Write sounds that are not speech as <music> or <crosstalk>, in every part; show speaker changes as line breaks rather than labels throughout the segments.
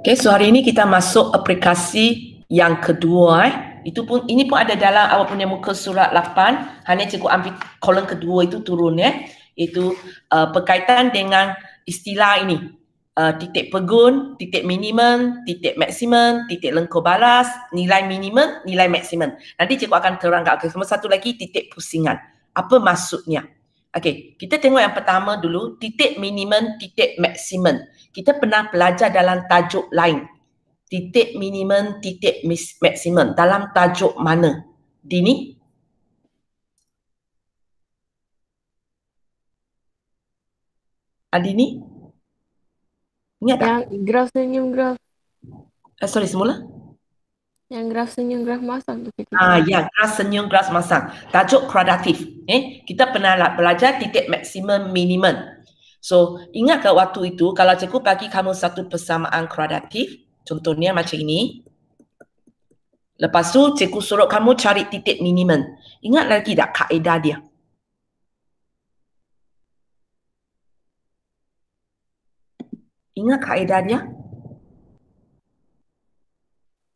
Okay, so hari ini kita masuk aplikasi yang kedua. Eh. Itu pun, ini pun ada dalam awak punya muka surat 8. Hanya cikgu ambil kolon kedua itu turun. Eh. Itu uh, berkaitan dengan istilah ini. Uh, titik pegun, titik minimum, titik maksimum, titik lengkung balas, nilai minimum, nilai maksimum. Nanti cikgu akan terangkan. Okay, sama satu lagi, titik pusingan. Apa maksudnya? Okey, kita tengok yang pertama dulu, titik minimum, titik maksimum. Kita pernah belajar dalam tajuk lain. Titik minimum, titik maksimum. Dalam tajuk mana? ni?
Adi ni? Ingat tak? Yang graf senyum graf. Uh, sorry, semula. Yang graf senyum graf masang tu kita. Ah, ya,
graf senyum graf masang. Tajuk kreatif. Eh, kita pernah belajar titik maksimum minimum. So, ingat ke waktu itu kalau cikgu bagi kamu satu persamaan kreatif, contohnya macam ini. Lepas tu cikgu suruh kamu cari titik minimum. Ingat lagi tak kaedah dia? Ingat kaedah dia?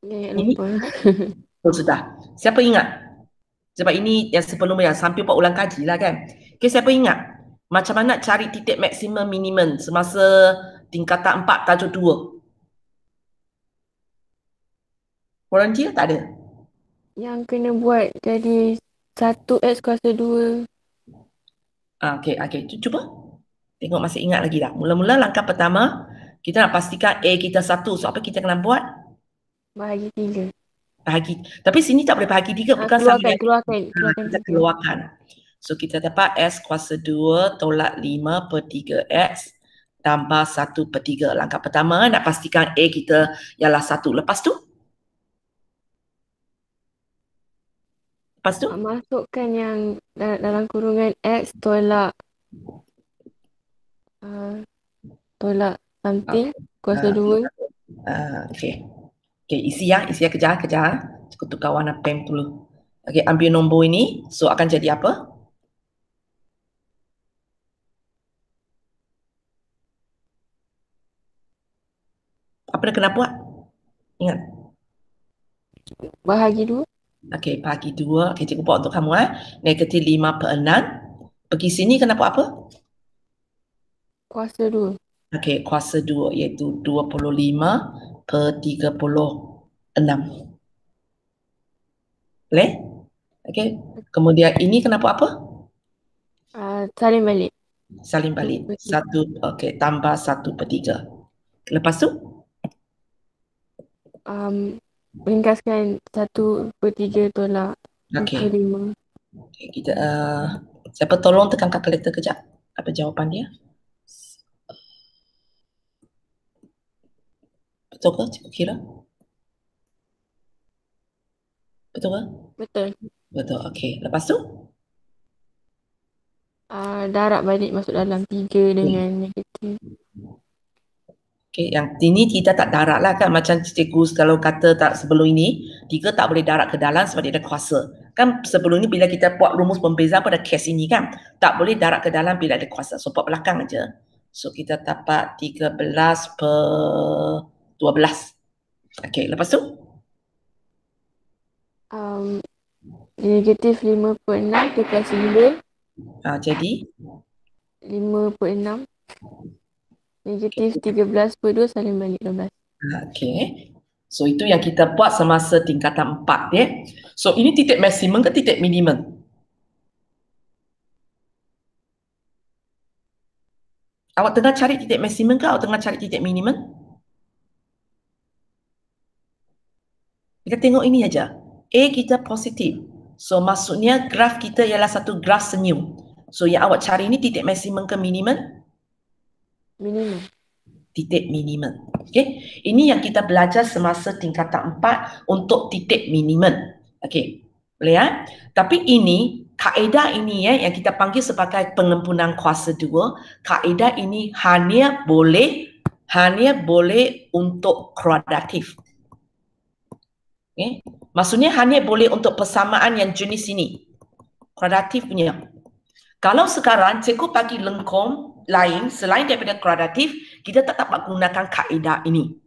Ya, ya, lupa. <laughs> Oh, sudah. Siapa ingat? Sebab ini yang sebelum yang sampai Pak ulang kaji lah kan. Okay, siapa ingat? Macam mana cari titik maksimum minimum semasa tingkatan 4 tajuk 2? Orang dia tak ada?
Yang kena buat jadi 1x kuasa 2.
Ah, okay, okay. Cuba. Tengok masih ingat lagi tak. Mula-mula langkah pertama, kita nak pastikan A kita 1. So apa kita kena buat?
Bahagi tiga.
Bahagi. Tapi sini tak boleh bahagi tiga. Ha, bukan keluarkan, keluarkan,
keluarkan. Ah, keluarkan.
Kita keluarkan. So kita dapat S kuasa dua, tolak lima per tiga x tambah satu per tiga. Langkah pertama nak pastikan A kita ialah satu. Lepas tu?
Lepas tu? Masukkan yang dalam kurungan X tolak uh, tolak something ah, okay. kuasa dua.
Uh, okay. Okay, isi ya, isi ya, kerja kerja. Cukup tukar warna pen dulu. Okay, ambil nombor ini. So, akan jadi apa? Apa nak kena buat? Ingat. Bahagi dua. Okay, bahagi dua. Okay, cikgu buat untuk kamu. Eh. Negatif lima per enam. Pergi sini kena buat apa?
Kuasa dua.
Okay, kuasa dua iaitu dua puluh lima ke-36. Boleh? Okey. Kemudian ini kenapa apa? Uh, ah, salim balik. Salim balik. Satu, okey. Tambah satu per tiga. Lepas tu?
Um, ringkaskan satu per tiga tolak. Okey. Okay, kita,
uh, siapa tolong tekan kalkulator kejap. Apa jawapan dia? betul betul betul kira 走不到题题了，不懂啊？不懂。不懂，OK。lepas tu，
啊、uh,，darab ah, balik masuk dalam tiga dengan hmm. negatif.、Hmm.
Okay, yang ini kita tak darat lah kan macam cikgu kalau kata tak sebelum ini tiga tak boleh darat ke dalam sebab dia ada kuasa. Kan sebelum ini bila kita buat rumus pembezaan pada kes ini kan tak boleh darat ke dalam bila ada kuasa. So belakang aja. So kita dapat 13 per 12. okay lepas tu?
Um, negatif 5.6 tukar simbol.
Uh, jadi?
5.6. Negatif okay. 13.2 saling balik 12.
Ah, okay, So itu yang kita buat semasa tingkatan empat, Ya? Yeah. So ini titik maksimum ke titik minimum? Awak tengah cari titik maksimum ke awak tengah cari titik minimum? Kita tengok ini aja. A kita positif. So maksudnya graf kita ialah satu graf senyum. So yang awak cari ni titik maksimum ke minimum? Minimum. Titik minimum. Okay. Ini yang kita belajar semasa tingkatan 4 untuk titik minimum. Okay. Boleh ya? Tapi ini, kaedah ini ya, yang kita panggil sebagai pengempunan kuasa dua. Kaedah ini hanya boleh hanya boleh untuk kuadratif. Okay. Eh? Maksudnya hanya boleh untuk persamaan yang jenis ini. Gradatif punya. Kalau sekarang cikgu bagi lengkong lain selain daripada gradatif, kita tak dapat gunakan kaedah ini.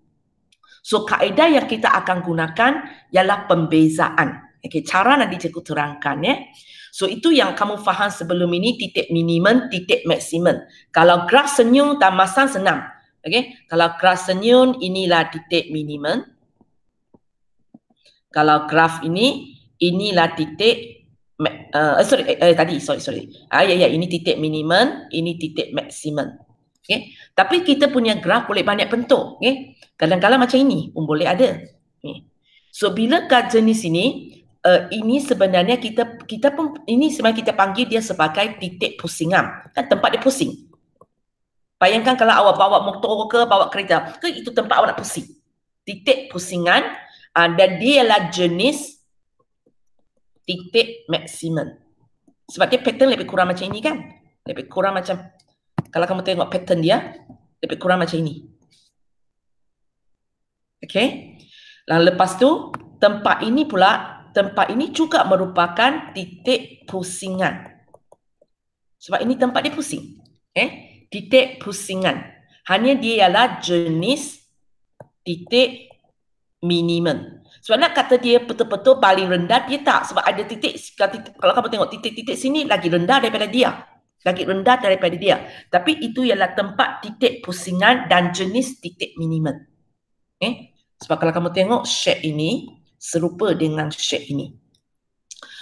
So kaedah yang kita akan gunakan ialah pembezaan. Okay, cara nanti cikgu terangkan ya. So itu yang kamu faham sebelum ini titik minimum, titik maksimum. Kalau graf senyum dan masang senam. Okay? Kalau graf senyum inilah titik minimum, kalau graf ini inilah titik uh, sorry uh, tadi sorry sorry ah ya ya ini titik minimum ini titik maksimum Okay. tapi kita punya graf boleh banyak bentuk okey kadang-kadang macam ini um boleh ada ni so bila kat jenis ini uh, ini sebenarnya kita kita pun ini sebenarnya kita panggil dia sebagai titik pusingan kan tempat dia pusing bayangkan kalau awak bawa motor ke bawa kereta ke itu tempat awak nak pusing titik pusingan uh, dan dia ialah jenis titik maksimum. Sebab dia pattern lebih kurang macam ini kan? Lebih kurang macam, kalau kamu tengok pattern dia, lebih kurang macam ini. Okay? Lalu lepas tu, tempat ini pula, tempat ini juga merupakan titik pusingan. Sebab ini tempat dia pusing. Eh? Titik pusingan. Hanya dia ialah jenis titik minimum. Sebab nak kata dia betul-betul paling rendah dia tak sebab ada titik kalau kamu tengok titik-titik sini lagi rendah daripada dia. Lagi rendah daripada dia. Tapi itu ialah tempat titik pusingan dan jenis titik minimum. Okay? Eh? Sebab kalau kamu tengok shape ini serupa dengan shape ini.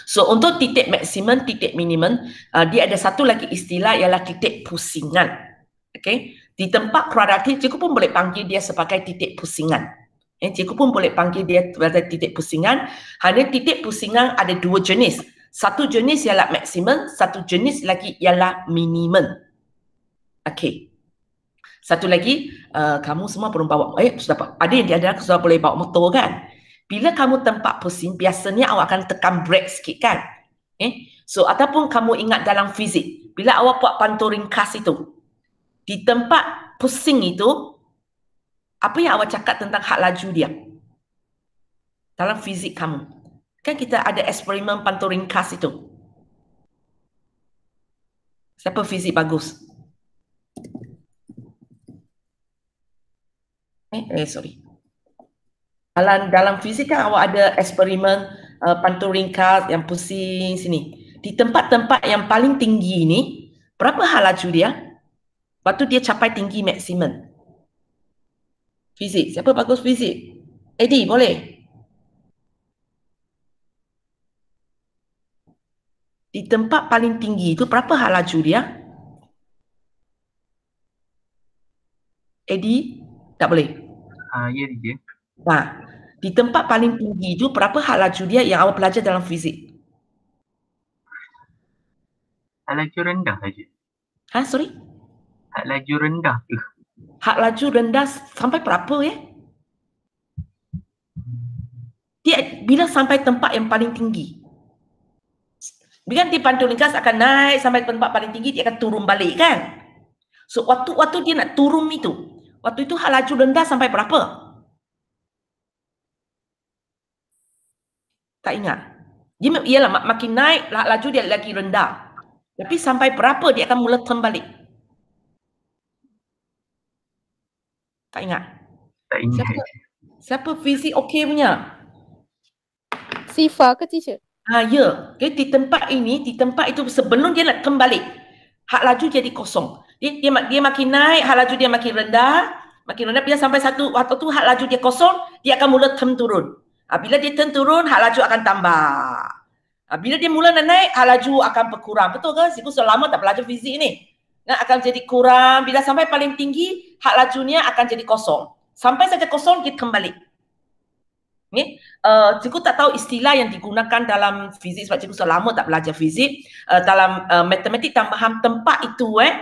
So untuk titik maksimum, titik minimum, uh, dia ada satu lagi istilah ialah titik pusingan. Okay? Di tempat kuadratik, cikgu pun boleh panggil dia sebagai titik pusingan. Eh, cikgu pun boleh panggil dia pada titik pusingan. Hanya titik pusingan ada dua jenis. Satu jenis ialah maksimum, satu jenis lagi ialah minimum. Okey. Satu lagi, uh, kamu semua perlu bawa, eh, sudah, ada yang diadakan sudah boleh bawa motor kan? Bila kamu tempat pusing, biasanya awak akan tekan brake sikit kan? Eh? So, ataupun kamu ingat dalam fizik, bila awak buat pantul ringkas itu, di tempat pusing itu, apa yang awak cakap tentang hak laju dia dalam fizik kamu kan kita ada eksperimen pantau ringkas itu siapa fizik bagus eh, eh sorry dalam dalam fizik kan awak ada eksperimen uh, eh, pantau ringkas yang pusing sini di tempat-tempat yang paling tinggi ini berapa hak laju dia waktu dia capai tinggi maksimum Fizik. Siapa bagus fizik? Eddie, boleh? Di tempat paling tinggi itu berapa hal laju dia? Eddie, tak boleh?
Ah, ya, dia. Ya,
nah, ya. ha. di tempat paling tinggi itu berapa hal laju dia yang awak belajar dalam fizik?
Hal laju rendah saja. Ha, sorry? Hal laju rendah ke?
Hak laju rendah sampai berapa ya? Dia bila sampai tempat yang paling tinggi. Bila nanti pantul lingkas akan naik sampai tempat paling tinggi, dia akan turun balik kan? So, waktu-waktu dia nak turun itu, waktu itu hak laju rendah sampai berapa? Tak ingat. Dia, ialah, makin naik, laju dia lagi rendah. Tapi sampai berapa dia akan mula turun balik? Tak ingat. Tak ingat. Siapa, fizik okey punya? Sifa ke teacher? Ha, ya. Okay, di tempat ini, di tempat itu sebelum dia nak kembali. Hak laju jadi kosong. Dia, dia, dia makin naik, hak laju dia makin rendah. Makin rendah, bila sampai satu waktu tu hak laju dia kosong, dia akan mula term turun. Ha, bila dia term turun, hak laju akan tambah. Ha, bila dia mula naik, hak laju akan berkurang. Betul ke? Sibu selama tak belajar fizik ni dan akan jadi kurang bila sampai paling tinggi hak lajunya akan jadi kosong sampai saja kosong kita kembali ni uh, cikgu tak tahu istilah yang digunakan dalam fizik sebab cikgu selama tak belajar fizik uh, dalam uh, matematik tambahan tempat itu eh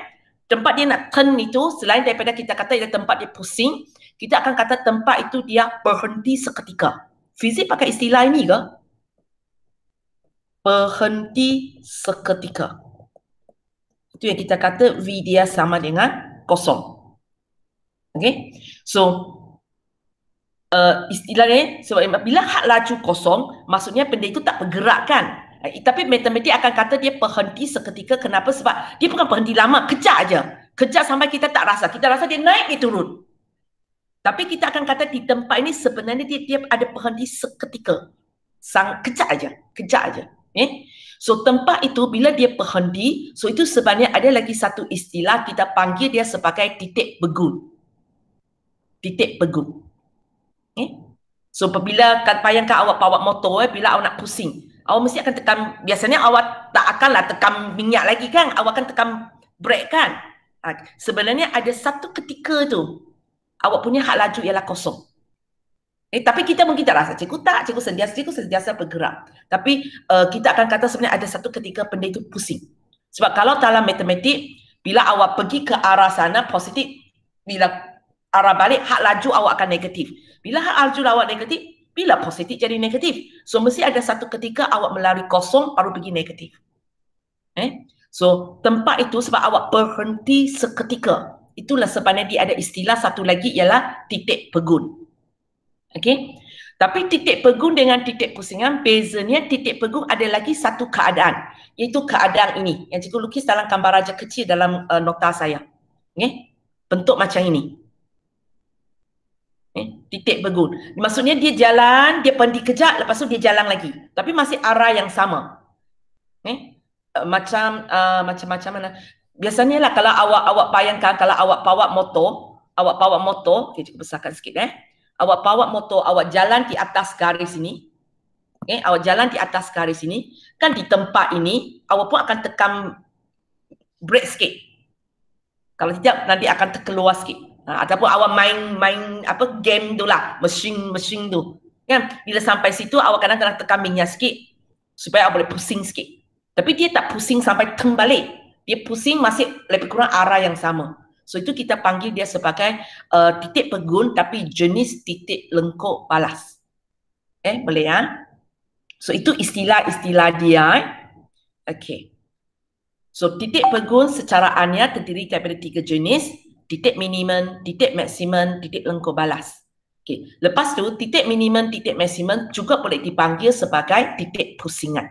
tempat dia nak turn itu selain daripada kita kata dia tempat dia pusing kita akan kata tempat itu dia berhenti seketika fizik pakai istilah ini ke berhenti seketika itu yang kita kata V dia sama dengan kosong. Okay. So, uh, eh, istilahnya, sebab bila hak laju kosong, maksudnya benda itu tak bergerak kan? Eh, tapi matematik akan kata dia berhenti seketika. Kenapa? Sebab dia bukan berhenti lama. Kejar aja. Kejar sampai kita tak rasa. Kita rasa dia naik, dia turun. Tapi kita akan kata di tempat ini sebenarnya dia, dia ada berhenti seketika. Sang, kejar aja. Kejar aja. Eh? So tempat itu bila dia berhenti, so itu sebenarnya ada lagi satu istilah kita panggil dia sebagai titik begun. Titik begun. Okay? Eh? So bila kan bayangkan awak bawa motor, eh, bila awak nak pusing, awak mesti akan tekan, biasanya awak tak akan lah tekan minyak lagi kan, awak akan tekan brek kan. Ha, sebenarnya ada satu ketika tu, awak punya hak laju ialah kosong. Eh, tapi kita mungkin tak rasa, cikgu tak, cikgu sentiasa, cikgu sentiasa bergerak. Tapi uh, kita akan kata sebenarnya ada satu ketika benda itu pusing. Sebab kalau dalam matematik, bila awak pergi ke arah sana positif, bila arah balik, hak laju awak akan negatif. Bila hak laju awak negatif, bila positif jadi negatif. So, mesti ada satu ketika awak melari kosong, baru pergi negatif. Eh? So, tempat itu sebab awak berhenti seketika. Itulah sebenarnya dia ada istilah satu lagi ialah titik pegun. Okay? Tapi titik pegung dengan titik pusingan bezanya titik pegung ada lagi satu keadaan iaitu keadaan ini yang cikgu lukis dalam gambar raja kecil dalam uh, nota saya. Okay? Bentuk macam ini. Okay? Titik pegun. Maksudnya dia jalan, dia pandi kejap, lepas tu dia jalan lagi. Tapi masih arah yang sama. Okay? Uh, eh, macam uh, eh, macam macam mana? Biasanya lah kalau awak awak bayangkan kalau awak bawa motor, awak bawa motor, okay, cikgu besarkan sikit eh awak pawat motor, awak jalan di atas garis ini. Okay, eh, awak jalan di atas garis ini. Kan di tempat ini, awak pun akan tekan brake sikit. Kalau tidak, nanti akan terkeluar sikit. Ha, ataupun awak main main apa game tu lah, mesin-mesin tu. Kan? Bila sampai situ, awak kadang-kadang tekan minyak sikit supaya awak boleh pusing sikit. Tapi dia tak pusing sampai terbalik. Dia pusing masih lebih kurang arah yang sama. So itu kita panggil dia sebagai uh, titik pegun tapi jenis titik lengkuk balas. Eh boleh ya? So itu istilah-istilah dia. Eh? Okay. So titik pegun secara anya terdiri daripada tiga jenis. Titik minimum, titik maksimum, titik lengkuk balas. Okay. Lepas tu titik minimum, titik maksimum juga boleh dipanggil sebagai titik pusingan.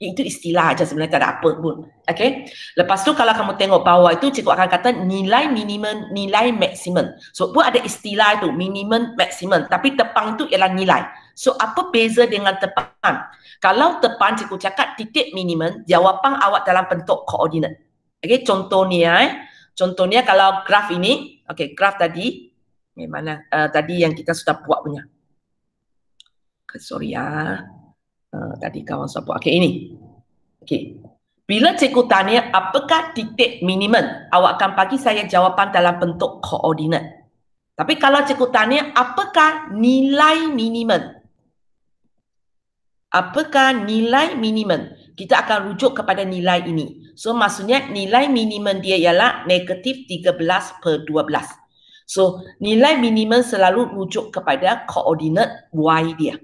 Itu istilah aja sebenarnya tak ada apa pun. Okay. Lepas tu kalau kamu tengok bawah itu cikgu akan kata nilai minimum, nilai maksimum. So pun ada istilah itu minimum, maksimum. Tapi tepang tu ialah nilai. So apa beza dengan tepang? Kalau tepang cikgu cakap titik minimum, jawapan awak dalam bentuk koordinat. Okay, contohnya eh. Contohnya eh, kalau graf ini, okay, graf tadi, mana uh, tadi yang kita sudah buat punya. Sorry ya. Ah. Ah, tadi kawan saya buat. Okey, ini. Okey. Bila cikgu tanya apakah titik minimum, awak akan bagi saya jawapan dalam bentuk koordinat. Tapi kalau cikgu tanya apakah nilai minimum? Apakah nilai minimum? Kita akan rujuk kepada nilai ini. So maksudnya nilai minimum dia ialah negatif 13 per 12. So nilai minimum selalu rujuk kepada koordinat Y dia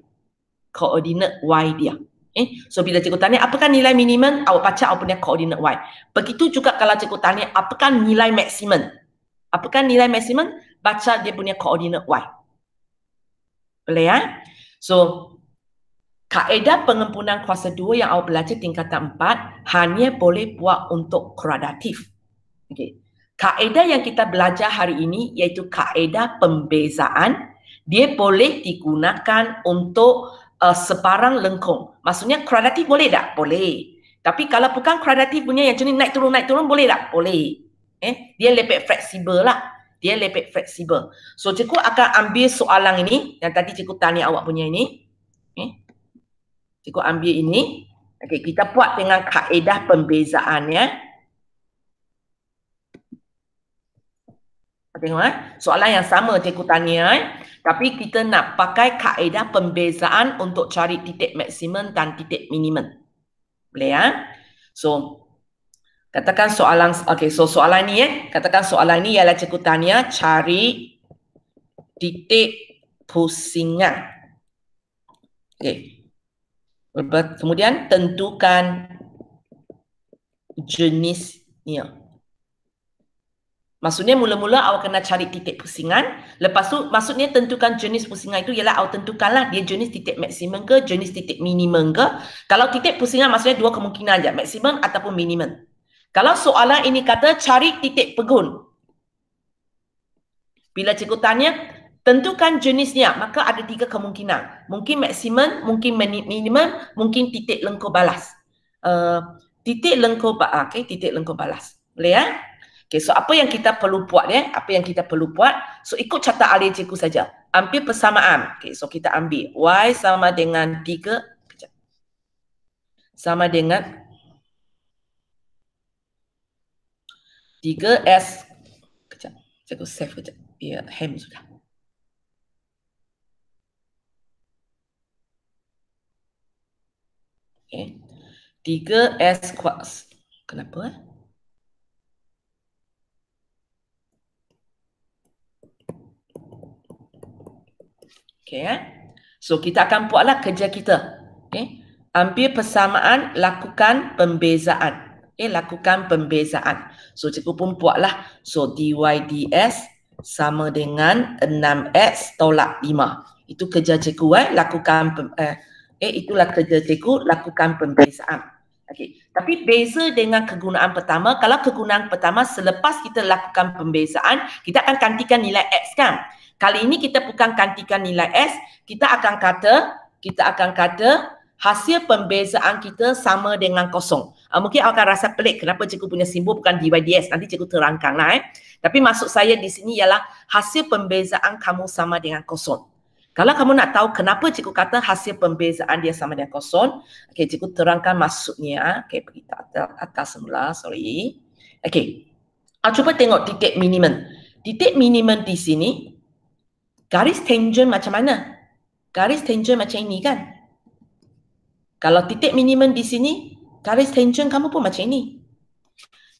koordinat Y dia. Eh? So bila cikgu tanya apakah nilai minimum, awak baca awak punya koordinat Y. Begitu juga kalau cikgu tanya apakah nilai maksimum. Apakah nilai maksimum, baca dia punya koordinat Y. Boleh ya? Eh? So, kaedah pengempunan kuasa 2 yang awak belajar tingkatan 4 hanya boleh buat untuk gradatif. Okay. Kaedah yang kita belajar hari ini iaitu kaedah pembezaan dia boleh digunakan untuk uh, sebarang lengkung. Maksudnya kreatif boleh tak? Boleh. Tapi kalau bukan kreatif punya yang jenis naik turun naik turun boleh tak? Boleh. Eh, dia lebih fleksibel lah. Dia lebih fleksibel. So cikgu akan ambil soalan ini yang tadi cikgu tanya awak punya ini. Eh, cikgu ambil ini. Okay, kita buat dengan kaedah pembezaannya. Eh. tengok eh. Soalan yang sama cikgu tanya eh. Tapi kita nak pakai kaedah pembezaan untuk cari titik maksimum dan titik minimum. Boleh ya? Eh? So, katakan soalan, okay, so soalan ni eh. Katakan soalan ni ialah cikgu tanya cari titik pusingan. Okay. Kemudian tentukan jenisnya. Maksudnya mula-mula awak kena cari titik pusingan. Lepas tu maksudnya tentukan jenis pusingan itu ialah awak tentukanlah dia jenis titik maksimum ke jenis titik minimum ke. Kalau titik pusingan maksudnya dua kemungkinan aja maksimum ataupun minimum. Kalau soalan ini kata cari titik pegun. Bila cikgu tanya tentukan jenisnya maka ada tiga kemungkinan. Mungkin maksimum, mungkin minimum, mungkin titik lengkung balas. Uh, eh, titik lengkung balas. Ah, okay, titik lengkung balas. Boleh ya? Okay, so apa yang kita perlu buat ya? Apa yang kita perlu buat? So ikut carta alih cikgu saja. Ambil persamaan. Okay, so kita ambil y sama dengan 3 kejap. Sama dengan 3s kejap. Cikgu save kejap. Ya, hem sudah. Okay. 3s kuat. Kenapa? Eh? Okay, eh? So kita akan buatlah kerja kita. Okay? Ambil persamaan, lakukan pembezaan. Okay, lakukan pembezaan. So cikgu pun buatlah. So dy/ds sama dengan 6X tolak 5. Itu kerja cikgu eh. Lakukan, eh, eh itulah kerja cikgu lakukan pembezaan. Okay. Tapi beza dengan kegunaan pertama, kalau kegunaan pertama selepas kita lakukan pembezaan, kita akan gantikan nilai X kan? Kali ini kita bukan gantikan nilai S, kita akan kata, kita akan kata hasil pembezaan kita sama dengan kosong. Uh, mungkin awak akan rasa pelik kenapa cikgu punya simbol bukan DYDS. Nanti cikgu terangkan lah eh. Tapi maksud saya di sini ialah hasil pembezaan kamu sama dengan kosong. Kalau kamu nak tahu kenapa cikgu kata hasil pembezaan dia sama dengan kosong, okay, cikgu terangkan maksudnya. Ah. Okay, pergi atas, atas semula, sorry. Okay, uh, ah, cuba tengok titik minimum. Titik minimum di sini, garis tangent macam mana? Garis tangent macam ini kan? Kalau titik minimum di sini, garis tangent kamu pun macam ini.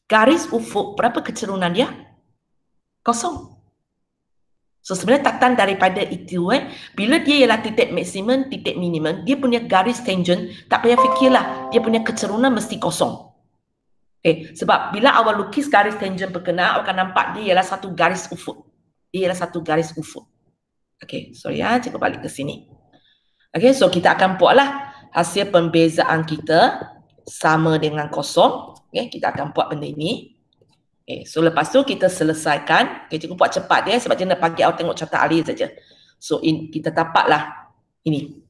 Garis ufuk berapa kecerunan dia? Kosong. So sebenarnya takkan daripada itu eh. Bila dia ialah titik maksimum, titik minimum, dia punya garis tangent, tak payah fikirlah dia punya kecerunan mesti kosong. Okay. Eh, sebab bila awak lukis garis tangent berkenaan, awak akan nampak dia ialah satu garis ufuk. Dia ialah satu garis ufuk. Okay, sorry ya, cikgu balik ke sini. Okay, so kita akan buat lah hasil pembezaan kita sama dengan kosong. Okay, kita akan buat benda ini. Okay, so lepas tu kita selesaikan. Okay, cikgu buat cepat dia sebab jenis pagi awak tengok carta alih saja. So in, kita tapak lah ini.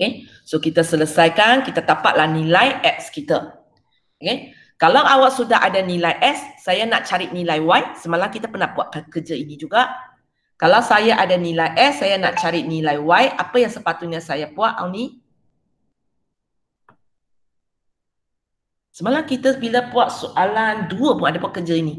Okay, so kita selesaikan, kita tapak lah nilai X kita. Okay, kalau awak sudah ada nilai S, saya nak cari nilai Y. Semalam kita pernah buat kerja ini juga. Kalau saya ada nilai S, saya nak cari nilai Y, apa yang sepatutnya saya buat, Auni? Semalam kita bila buat soalan dua pun ada buat kerja ini.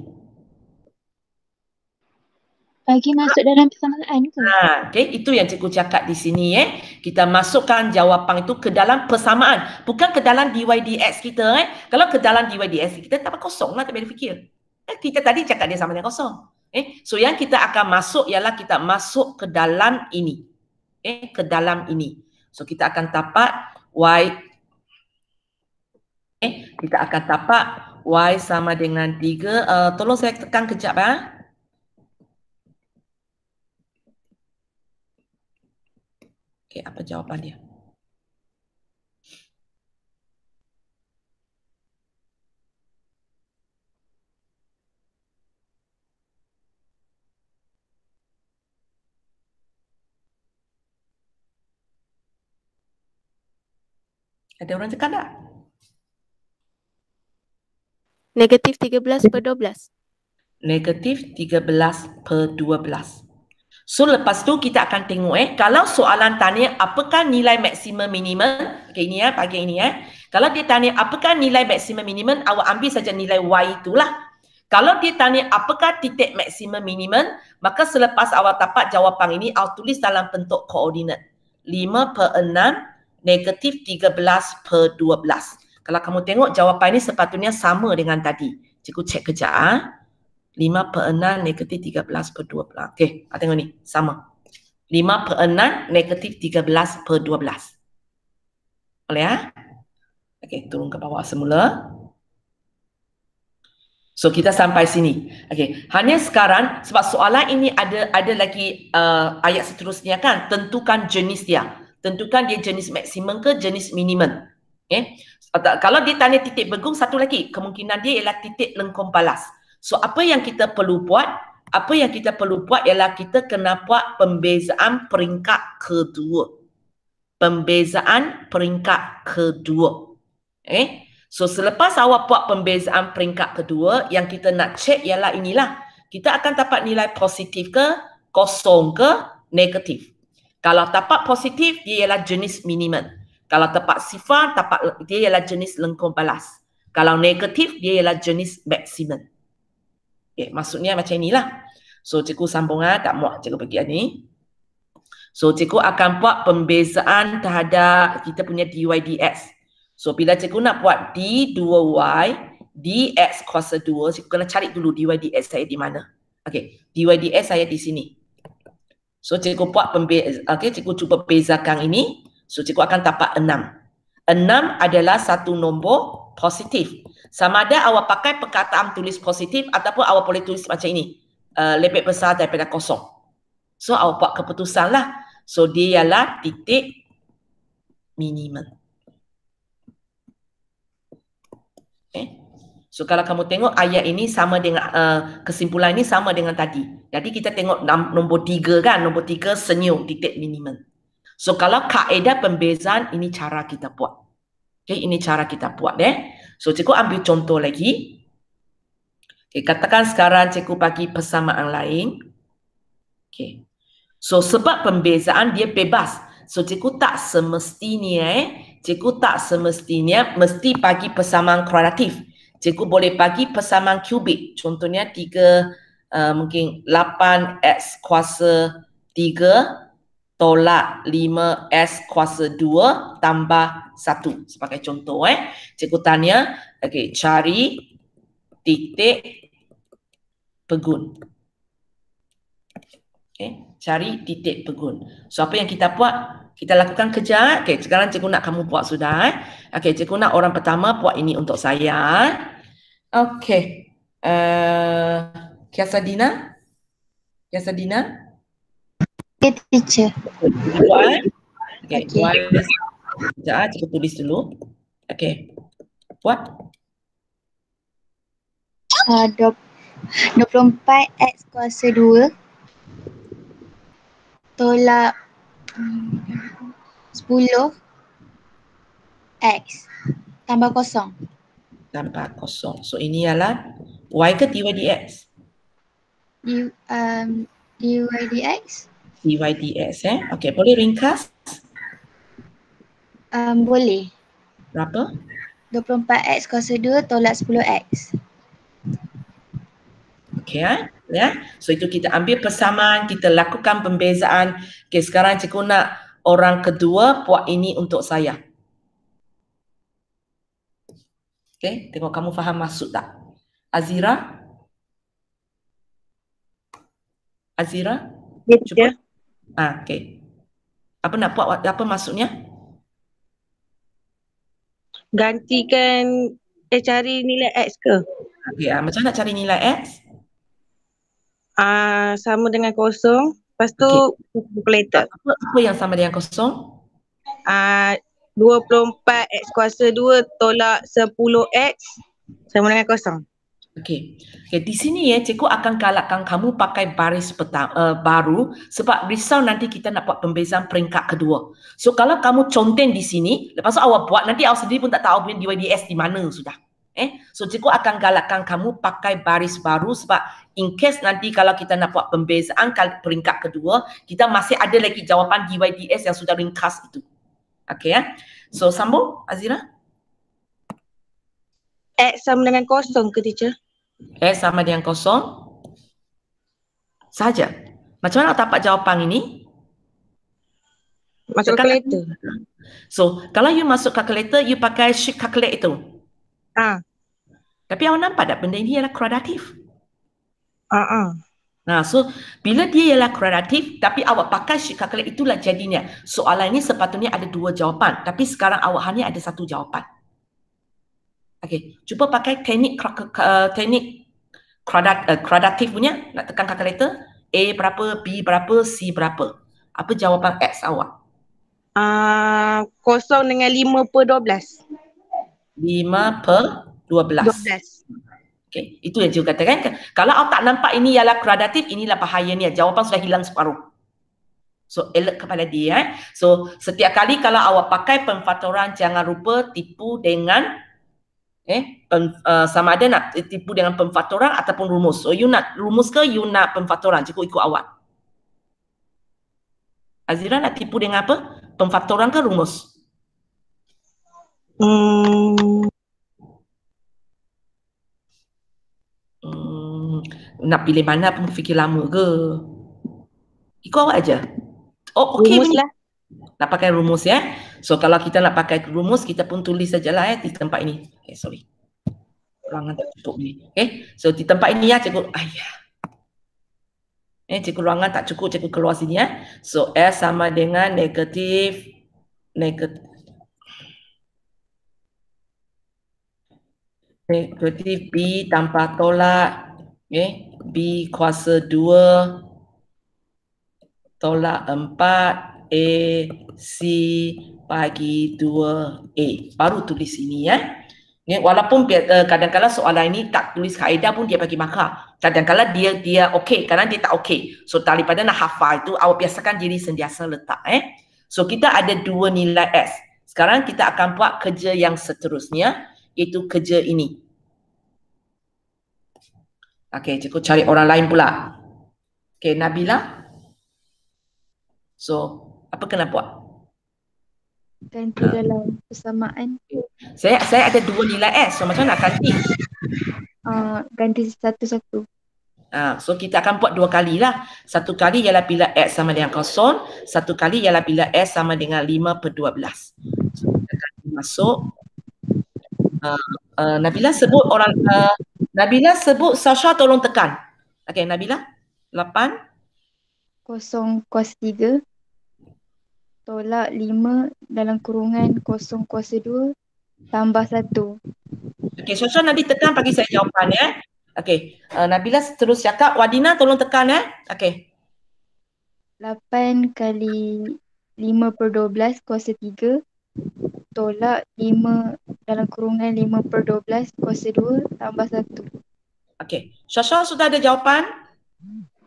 Bagi masuk dalam persamaan ke? Ha,
okay. Itu yang cikgu cakap di sini. Eh. Kita masukkan jawapan itu ke dalam persamaan. Bukan ke dalam DYDX kita. Eh. Kalau ke dalam DYDX kita, tak apa kosong lah. Tak boleh fikir. Eh, kita tadi cakap dia sama dengan kosong. Eh, so yang kita akan masuk ialah kita masuk ke dalam ini. Eh, ke dalam ini. So kita akan tapak y Eh, kita akan tapak y sama dengan 3. Uh, eh, tolong saya tekan kejap ya. Okey, apa jawapan dia?
Ada orang cakap tak? Negatif 13 per 12.
Negatif 13 per 12. So lepas tu kita akan tengok eh. Kalau soalan tanya apakah nilai maksimum minimum. Okay ini ya, eh, bagian ini ya. Kalau dia tanya apakah nilai maksimum minimum. Awak ambil saja nilai Y itulah. Kalau dia tanya apakah titik maksimum minimum. Maka selepas awak dapat jawapan ini. Awak tulis dalam bentuk koordinat. 5 per 6 negatif 13 per 12. Kalau kamu tengok jawapan ini sepatutnya sama dengan tadi. Cikgu cek kejap. Ha? Ah. 5 per 6 negatif 13 per 12. Okey, ah, tengok ni. Sama. 5 per 6 negatif 13 per 12. Boleh ya? Okey, turun ke bawah semula. So kita sampai sini. Okey, hanya sekarang sebab soalan ini ada ada lagi uh, ayat seterusnya kan, tentukan jenis dia tentukan dia jenis maksimum ke jenis minimum. Okay. Eh? Kalau dia tanya titik bergung, satu lagi kemungkinan dia ialah titik lengkung balas. So apa yang kita perlu buat, apa yang kita perlu buat ialah kita kena buat pembezaan peringkat kedua. Pembezaan peringkat kedua. Okay. Eh? So selepas awak buat pembezaan peringkat kedua, yang kita nak check ialah inilah. Kita akan dapat nilai positif ke, kosong ke, negatif. Kalau tapak positif, dia ialah jenis minimum. Kalau tapak sifar, tapak, dia ialah jenis lengkung balas. Kalau negatif, dia ialah jenis maksimum. Okay, maksudnya macam inilah. So, cikgu sambung lah. Tak muak cikgu pergi ni. So, cikgu akan buat pembezaan terhadap kita punya dy/dx. So, bila cikgu nak buat D2Y, DX kuasa 2, cikgu kena cari dulu dy/dx saya di mana. Okay, dy/dx saya di sini. So cikgu buat pembeza, okay, cikgu cuba bezakan ini. So cikgu akan dapat enam. Enam adalah satu nombor positif. Sama ada awak pakai perkataan tulis positif ataupun awak boleh tulis macam ini. Uh, lebih besar daripada kosong. So awak buat keputusan lah. So dia ialah titik minimum. Okay. So kalau kamu tengok ayat ini sama dengan uh, kesimpulan ini sama dengan tadi. Jadi kita tengok nombor tiga kan. Nombor tiga senyum titik minimum. So kalau kaedah pembezaan ini cara kita buat. Okay, ini cara kita buat eh. So cikgu ambil contoh lagi. Okay, katakan sekarang cikgu bagi persamaan lain. Okay. So sebab pembezaan dia bebas. So cikgu tak semestinya eh. Cikgu tak semestinya mesti bagi persamaan kreatif cikgu boleh bagi persamaan kubik contohnya 3 uh, mungkin 8x kuasa 3 tolak 5s kuasa 2 tambah 1 sebagai contoh eh cikgu tanya okey cari titik pegun okey cari titik pegun so apa yang kita buat kita lakukan kerja. Okey, sekarang cikgu nak kamu buat sudah. Eh? Okey, cikgu nak orang pertama buat ini untuk saya. Okey. Uh, eh, Kiasa Dina. Okay, teacher. Buat. Eh. Okey, okay. buat. Eh. Sekejap, cikgu tulis dulu. Okey. Buat.
Uh, 24 X kuasa 2. Tolak Sepuluh x tambah kosong. Tambah kosong.
So ini ialah y ke dy dx?
Di, um, dy dx.
Dy dx eh. Okay boleh
ringkas? Um, boleh. Berapa? 24x kuasa 2 tolak 10x.
Okay, eh? Ya. yeah. So itu kita ambil persamaan, kita lakukan pembezaan. Okay, sekarang cikgu nak orang kedua buat ini untuk saya. Okay, tengok kamu faham maksud tak? Azira? Azira? Ya, Cuba. Ya. Ah, okay. Apa nak buat, apa maksudnya?
Gantikan, eh cari nilai X ke? Okay, ah, macam nak cari nilai X? Ah, sama dengan
kosong. Lepas tu okay. calculator. Apa yang sama dengan kosong? Ah, uh, 24x kuasa 2 tolak 10x sama dengan kosong. Okey. Okay, di sini ya cikgu akan galakkan kamu pakai baris petang, uh, baru sebab risau nanti kita nak buat pembezaan peringkat kedua. So kalau kamu conteng di sini, lepas tu awak buat nanti awak sendiri pun tak tahu punya DYDS di mana sudah. Eh, so cikgu akan galakkan kamu pakai baris baru sebab in case nanti kalau kita nak buat pembezaan peringkat kedua, kita masih ada lagi jawapan DYDS yang sudah ringkas itu. Okay ya. So sambung Azira.
X eh, sama dengan
kosong ke teacher? X eh, sama dengan kosong. Saja. Macam mana dapat jawapan ini? Masuk calculator. So, kalau you masuk calculator, you pakai sheet calculator itu. Ah. Tapi awak nampak tak benda ini adalah kreatif. Uh-uh. Nah, so bila dia ialah kreatif tapi awak pakai sheet calculator itulah jadinya. Soalan ini sepatutnya ada dua jawapan tapi sekarang awak hanya ada satu jawapan. Okey, cuba pakai teknik uh, teknik eh, kreatif uh, punya nak tekan calculator A berapa, B berapa, C berapa. Apa jawapan X awak?
Uh, kosong dengan 5 per 12.
5 per 12. 12. Okay. Itu yang Jung katakan. Kalau awak tak nampak ini ialah gradatif, inilah bahayanya. Jawapan sudah hilang separuh. So, elak kepada dia. Eh. So, setiap kali kalau awak pakai pemfaktoran, jangan rupa tipu dengan eh pem, uh, sama ada nak tipu dengan pemfaktoran ataupun rumus. So, you nak rumus ke you nak pemfaktoran? Cukup ikut awak. Azira nak tipu dengan apa? Pemfaktoran ke rumus?
Hmm.
nak pilih mana pun fikir lama ke ikut awak aja oh okey lah nak pakai rumus ya so kalau kita nak pakai rumus kita pun tulis sajalah eh di tempat ini okay, eh, sorry ruangan tak cukup ni okey eh, so di tempat ini ya cikgu ayah eh cikgu ruangan tak cukup cikgu keluar sini ya so s sama dengan negatif negatif negatif B tanpa tolak Okay. B kuasa 2 tolak 4 A C bagi 2 A. Baru tulis ini ya. Okay. Walaupun eh, kadang-kadang soalan ini tak tulis kaedah pun dia bagi markah. Kadang-kadang dia dia okey, kadang dia tak okey. So daripada nak hafal itu awak biasakan diri sentiasa letak eh. So kita ada dua nilai S. Sekarang kita akan buat kerja yang seterusnya iaitu kerja ini. Okay, cikgu cari orang lain pula. Okay, Nabila. So, apa kena buat?
Ganti dalam persamaan.
Saya saya ada dua nilai S. Eh, so, macam mana nak ganti?
Uh, ganti satu-satu.
Uh, so, kita akan buat dua kali lah. Satu kali ialah bila X sama dengan kosong. Satu kali ialah bila s sama dengan lima per 12. So, kita akan masuk. Uh, Uh, Nabila sebut orang uh, Nabila sebut Sasha tolong tekan. Okey Nabila 8
kosong kuasa 3 tolak 5 dalam kurungan kosong kuasa 2 tambah 1.
Okey Sasha nanti tekan bagi saya jawapan ya. Okey. Uh, Nabila terus cakap Wadina tolong tekan ya, Okey.
8 kali 5 per 12 kos 3 tolak 5 dalam kurungan 5 per 12 kuasa 2 tambah 1. Okey. Syasha sudah ada jawapan?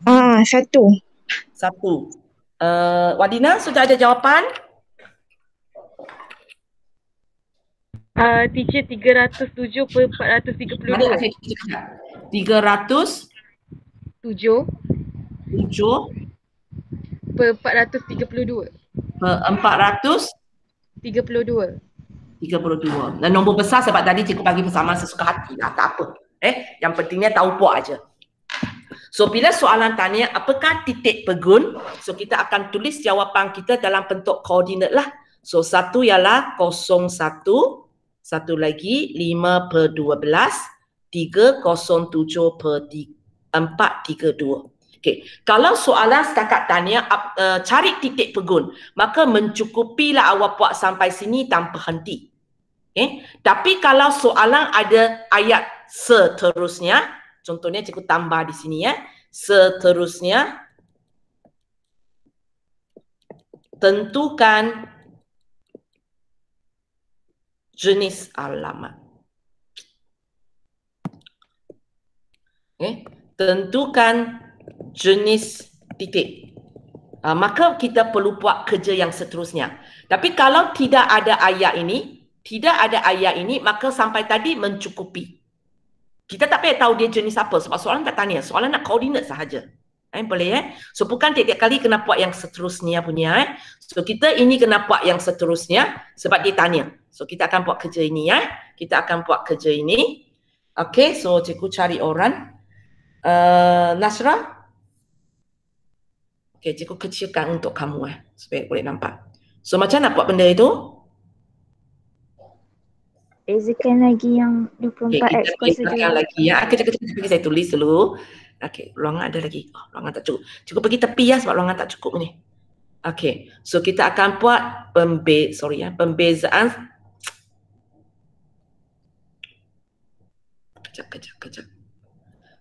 Ah, satu.
Satu. Uh, Wadina sudah ada jawapan? Uh, teacher 307 per 432. Okay. 307 7
per 432.
Per 400
32.
32. Dan nombor besar sebab tadi cikgu bagi bersama sesuka hati lah. Tak apa. Eh, yang pentingnya tahu puak aja. So bila soalan tanya apakah titik pegun? So kita akan tulis jawapan kita dalam bentuk koordinat lah. So satu ialah 01, satu lagi 5 per 12, 307 per 432. Okay. Kalau soalan setakat tanya uh, cari titik pegun, maka mencukupilah awak buat sampai sini tanpa henti. Okay. Eh, tapi kalau soalan ada ayat seterusnya, contohnya cikgu tambah di sini ya, seterusnya tentukan jenis alamat. Okay. Eh, tentukan jenis titik. Uh, maka kita perlu buat kerja yang seterusnya. Tapi kalau tidak ada ayat ini, tidak ada ayat ini, maka sampai tadi mencukupi. Kita tak payah tahu dia jenis apa sebab soalan tak tanya. Soalan nak koordinat sahaja. Eh, boleh eh? So bukan tiap-tiap kali kena buat yang seterusnya punya eh. So kita ini kena buat yang seterusnya sebab dia tanya. So kita akan buat kerja ini Eh. Kita akan buat kerja ini. Okay, so cikgu cari orang. Uh, Nasrah? Okay, cikgu kecilkan untuk kamu eh, supaya boleh nampak. So macam nak buat benda itu?
Bezakan lagi yang 24x kita kuasa dia. lagi ya. Kejap, kejap, kejap. Saya
tulis dulu. Okay, ruangan ada lagi. Oh, ruangan tak cukup. Cukup pergi tepi ya sebab ruangan tak cukup ni. Okay, so kita akan buat pembe sorry ya, pembezaan. Kejap, kejap, kejap.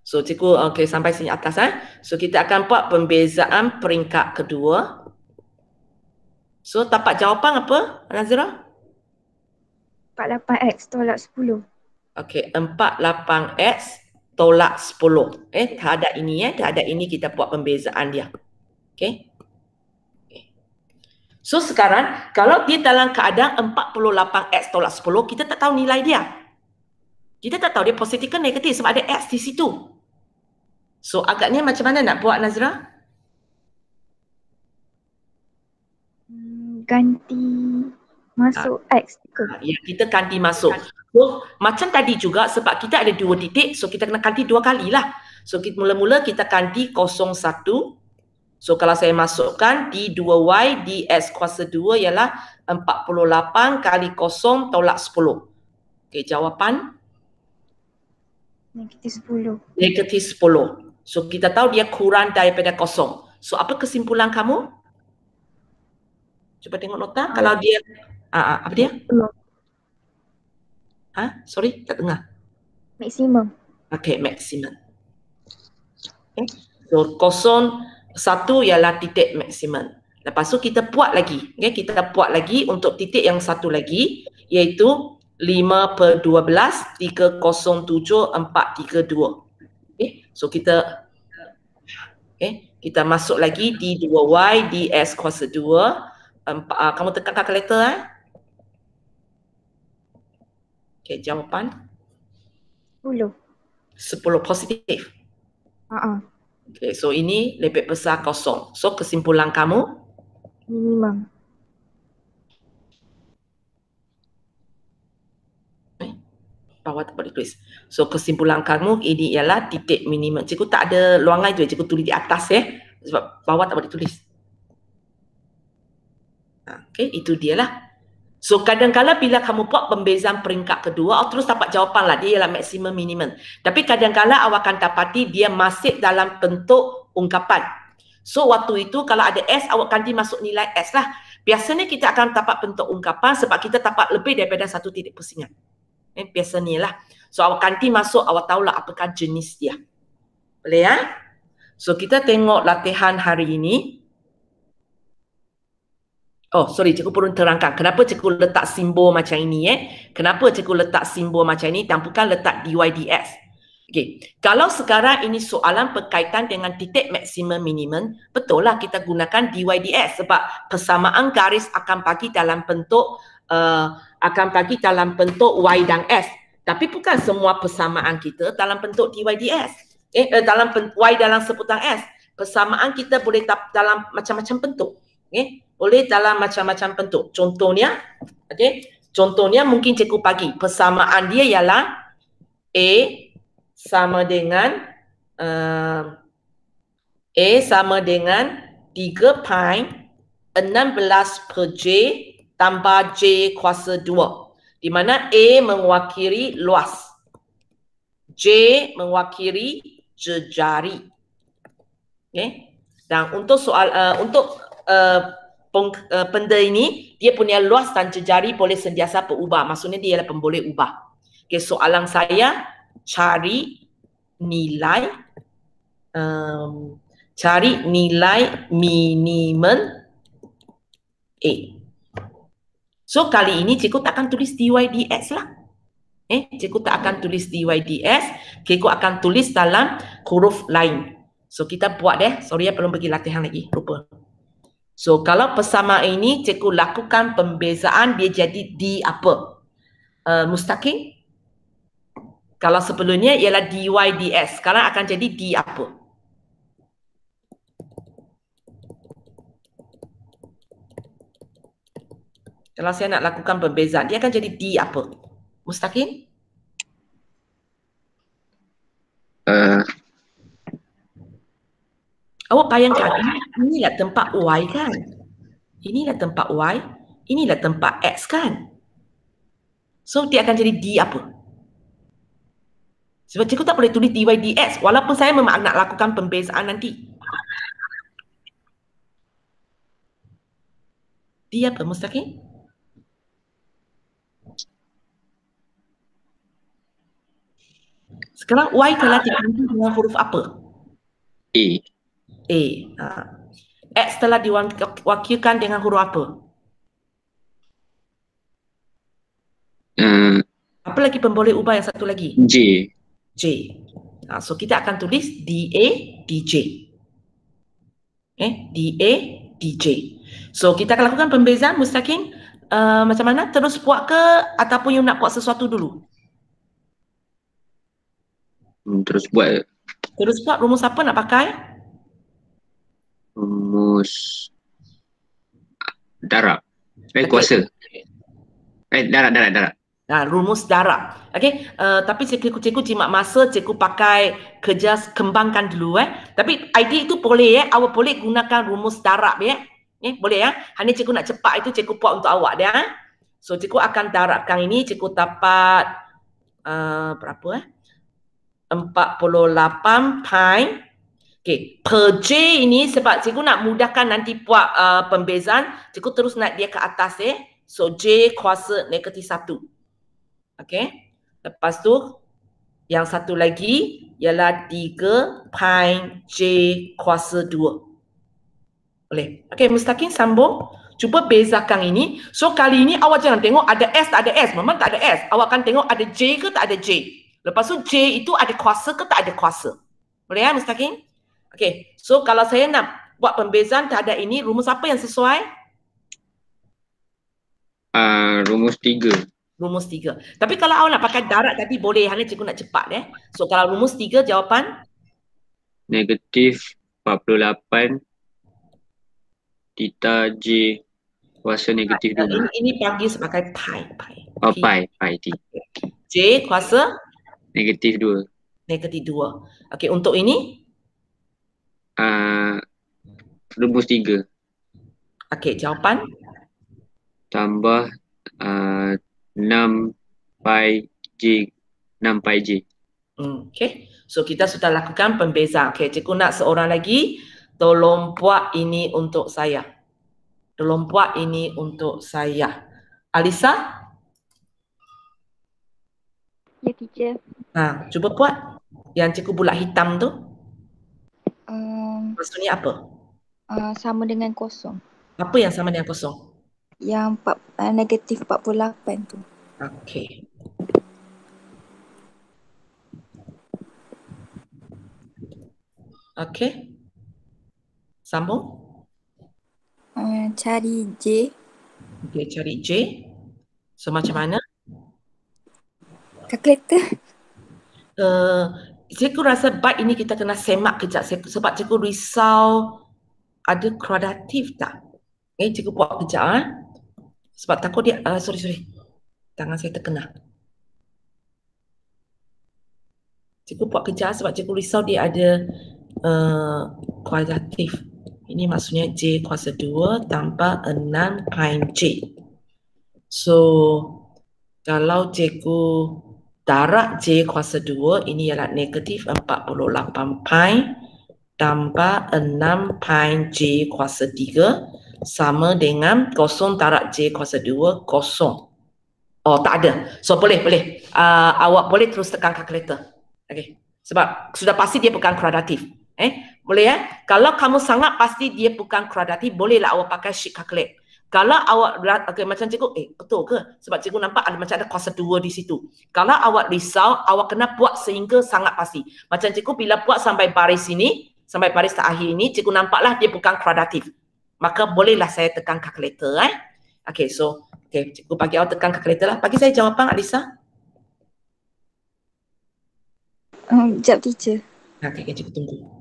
So cikgu okay, sampai sini atas eh. So kita akan buat pembezaan peringkat kedua. So tapak jawapan apa Nazira?
48x tolak 10.
Okay 48x tolak 10. Eh tak ada ini eh. Tak ada ini kita buat pembezaan dia. Okay. So sekarang kalau dia dalam keadaan 48x tolak 10 kita tak tahu nilai dia. Kita tak tahu dia positif ke negatif sebab ada x di situ. So agaknya macam mana nak buat Nazra?
Hmm, ganti masuk uh, X ke? Ah, ya,
kita ganti masuk. So, macam tadi juga sebab kita ada dua titik, so kita kena ganti dua kali lah. So kita mula-mula kita ganti satu. So kalau saya masukkan D2Y DX kuasa 2 ialah 48 kali kosong tolak 10. Okay, jawapan?
Negatif 10.
Negatif 10. So kita tahu dia kurang daripada kosong. So apa kesimpulan kamu? Cuba tengok nota. Ah. Kalau dia ah, ah, apa dia? Maximum. Ah, sorry, tak dengar. Maximum. Okay, maximum. Okay. So kosong satu ialah titik maksimum. Lepas tu kita buat lagi. Okay, kita buat lagi untuk titik yang satu lagi iaitu 5 per 12 307 432. So kita okay, eh, kita masuk lagi di 2y ds kuasa 2. Um, uh, kamu tekan kalkulator eh. Okay, jawapan. 10. 10 positif. Uh-uh. Okay, so ini lebih besar kosong. So kesimpulan kamu?
Minimum.
Eh, bawah tak boleh tulis. So kesimpulan kamu ini ialah titik minimum. Cikgu tak ada luangan tu, cikgu tulis di atas ya. Sebab bawah tak boleh tulis. Ha, okay, itu dia lah. So kadang-kadang bila kamu buat pembezaan peringkat kedua, awak oh, terus dapat jawapan lah. Dia ialah maksimum minimum. Tapi kadang-kadang awak akan dapati dia masih dalam bentuk ungkapan. So waktu itu kalau ada S, awak ganti masuk nilai S lah. Biasanya kita akan dapat bentuk ungkapan sebab kita dapat lebih daripada satu titik pusingan. Eh, biasanya lah. So awak kanti masuk awak tahu lah apakah jenis dia. Boleh ya? So kita tengok latihan hari ini. Oh sorry cikgu perlu terangkan kenapa cikgu letak simbol macam ini eh. Kenapa cikgu letak simbol macam ini dan bukan letak DYDS. Okay. Kalau sekarang ini soalan berkaitan dengan titik maksimum minimum, betul lah kita gunakan DYDS sebab persamaan garis akan pagi dalam bentuk uh, akan pagi dalam bentuk Y dan S. Tapi bukan semua persamaan kita dalam bentuk TYDS. Eh, eh dalam Y dalam seputar S. Persamaan kita boleh dalam macam-macam bentuk. Eh, boleh dalam macam-macam bentuk. Contohnya, okay, contohnya mungkin cikgu pagi. Persamaan dia ialah A sama dengan uh, A sama dengan 3 pi 16 per J tambah J kuasa di mana A mewakili luas, J mewakili jejari. Okay. Dan untuk soal uh, untuk uh, benda ini dia punya luas dan jejari boleh sentiasa berubah. Maksudnya dia adalah pemboleh ubah. Okay, soalan saya cari nilai um, cari nilai minimum A. Eh. So kali ini cikgu tak akan tulis DYDS lah. Eh, cikgu tak akan tulis DYDS. Cikgu akan tulis dalam huruf lain. So kita buat deh. Sorry, perlu pergi latihan lagi. Rupa. So kalau persamaan ini cikgu lakukan pembezaan dia jadi D apa? Uh, mustaqim? Kalau sebelumnya ialah DYDS. Sekarang akan jadi D Apa? Kalau saya nak lakukan perbezaan, dia akan jadi D apa? Mustaqim? Uh. Awak bayangkan, ini, inilah tempat Y kan? Inilah tempat Y, inilah tempat X kan? So, dia akan jadi D apa? Sebab cikgu tak boleh tulis D Y D X walaupun saya memang nak lakukan pembezaan nanti. Dia apa mustahil? Sekarang Y telah diganti dengan huruf apa? A. A. Ha. X telah diwakilkan dengan huruf apa? Hmm. Apa lagi pemboleh ubah yang satu lagi?
J. J.
Ha. So kita akan tulis D A D J. Eh, D A D J. So kita akan lakukan pembezaan mustaqim. Uh, macam mana? Terus buat ke ataupun you nak buat sesuatu dulu?
hmm, terus buat
terus buat rumus apa nak pakai
rumus darab eh okay. kuasa eh darab darab darab
Nah, rumus darab. Okey, uh, tapi cikgu cikgu jimat masa cikgu pakai kerja kembangkan dulu eh. Tapi ID itu boleh eh. Awak boleh gunakan rumus darab ya. Eh? eh, boleh ya. Eh? Hanya cikgu nak cepat itu cikgu buat untuk awak dia. Eh? So cikgu akan darabkan ini cikgu dapat uh, berapa eh? Empat puluh lapan pi. Okay, per J ini sebab cikgu nak mudahkan nanti buat uh, pembezaan, cikgu terus naik dia ke atas eh. So J kuasa negatif satu. Okay, lepas tu yang satu lagi ialah 3 pi J kuasa dua. Boleh. Okay, mustakin sambung. Cuba bezakan ini. So kali ini awak jangan tengok ada S tak ada S. Memang tak ada S. Awak akan tengok ada J ke tak ada J. Lepas tu J itu ada kuasa ke tak ada kuasa? Boleh ya Mr. King? Okay, so kalau saya nak buat pembezaan terhadap ini, rumus apa yang sesuai?
Uh, rumus tiga.
Rumus tiga. Tapi kalau awak nak pakai darat tadi boleh, hanya cikgu nak cepat eh. So kalau rumus tiga jawapan?
Negatif 48 tita J kuasa negatif dua. Ini,
ini panggil sebagai
pi. pi. Oh pi, pi T.
J kuasa
Negatif dua.
Negatif dua. Okey, untuk ini?
Uh, rebus 3.
Okey, jawapan?
Tambah uh, pi J. enam pi J.
Hmm, okey. So kita sudah lakukan pembeza. Okey, cikgu nak seorang lagi tolong buat ini untuk saya. Tolong buat ini untuk saya. Alisa? Alisa? Ya teacher. Ha, cuba buat yang cikgu bulat hitam tu.
Um,
Maksudnya apa?
Uh, sama dengan kosong.
Apa yang sama dengan kosong?
Yang empat, uh, negatif 48 tu.
Okey. Okey. Sambung.
Uh, cari J.
Okey, cari J. So macam mana? kalkulator? Uh, eh, cikgu rasa baik ini kita kena semak kejap cikgu, sebab cikgu risau ada kreatif tak? Eh, cikgu buat kejap. Eh? Sebab takut dia, uh, sorry, sorry. Tangan saya terkena. Cikgu buat kerja ah, sebab cikgu risau dia ada uh, eh, kualitatif. Ini maksudnya J kuasa 2 tambah 6 kain J. So, kalau cikgu darab J kuasa 2 ini ialah negatif 48 pi tambah 6 pi J kuasa 3 sama dengan kosong darab J kuasa 2 kosong. Oh tak ada. So boleh boleh. Uh, awak boleh terus tekan kalkulator. Okay. Sebab sudah pasti dia bukan kuadratif. Eh, boleh ya? Eh? Kalau kamu sangat pasti dia bukan kuadratif, bolehlah awak pakai sheet calculator. Kalau awak okay, macam cikgu, eh betul ke? Sebab cikgu nampak ada macam ada kuasa dua di situ. Kalau awak risau, awak kena buat sehingga sangat pasti. Macam cikgu bila buat sampai baris ini, sampai baris terakhir ini, cikgu nampaklah dia bukan kreatif. Maka bolehlah saya tekan calculator eh. Okay, so okay, cikgu bagi awak tekan calculator lah. Bagi saya jawapan Alisa.
Um, hmm, sekejap teacher. Okay, cikgu tunggu.